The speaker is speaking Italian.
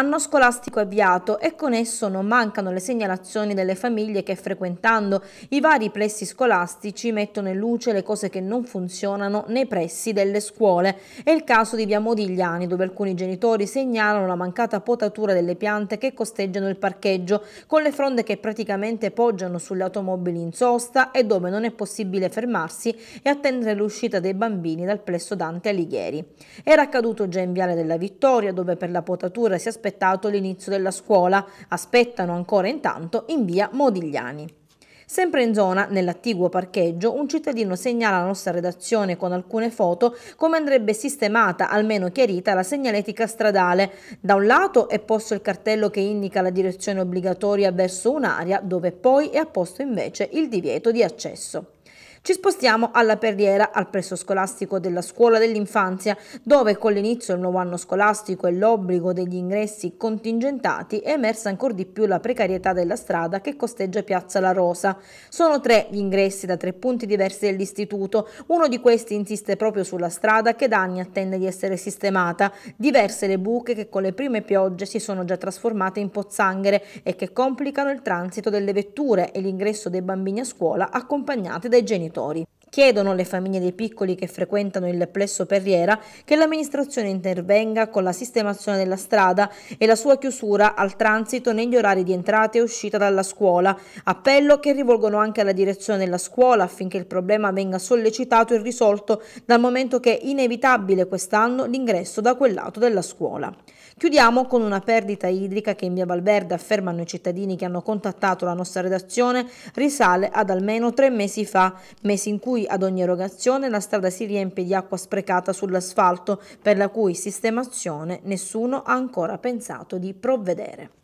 anno scolastico avviato e con esso non mancano le segnalazioni delle famiglie che frequentando i vari plessi scolastici mettono in luce le cose che non funzionano nei pressi delle scuole. È il caso di via Modigliani dove alcuni genitori segnalano la mancata potatura delle piante che costeggiano il parcheggio con le fronde che praticamente poggiano sulle automobili in sosta e dove non è possibile fermarsi e attendere l'uscita dei bambini dal plesso Dante Alighieri. Era accaduto già in Viale della Vittoria dove per la potatura si aspetta aspettato l'inizio della scuola, aspettano ancora intanto in via Modigliani. Sempre in zona, nell'attiguo parcheggio, un cittadino segnala alla nostra redazione con alcune foto come andrebbe sistemata, almeno chiarita, la segnaletica stradale. Da un lato è posto il cartello che indica la direzione obbligatoria verso un'area dove poi è apposto invece il divieto di accesso. Ci spostiamo alla Perriera, al presso scolastico della scuola dell'infanzia, dove con l'inizio del nuovo anno scolastico e l'obbligo degli ingressi contingentati è emersa ancora di più la precarietà della strada che costeggia Piazza La Rosa. Sono tre gli ingressi da tre punti diversi dell'istituto, uno di questi insiste proprio sulla strada che da anni attende di essere sistemata, diverse le buche che con le prime piogge si sono già trasformate in pozzanghere e che complicano il transito delle vetture e l'ingresso dei bambini a scuola accompagnate dai genitori genitori. Chiedono alle famiglie dei piccoli che frequentano il plesso Perriera che l'amministrazione intervenga con la sistemazione della strada e la sua chiusura al transito negli orari di entrata e uscita dalla scuola. Appello che rivolgono anche alla direzione della scuola affinché il problema venga sollecitato e risolto dal momento che è inevitabile quest'anno l'ingresso da quel lato della scuola. Chiudiamo con una perdita idrica che in via Valverde, affermano i cittadini che hanno contattato la nostra redazione, risale ad almeno tre mesi fa, mesi in cui cui ad ogni erogazione la strada si riempie di acqua sprecata sull'asfalto, per la cui sistemazione nessuno ha ancora pensato di provvedere.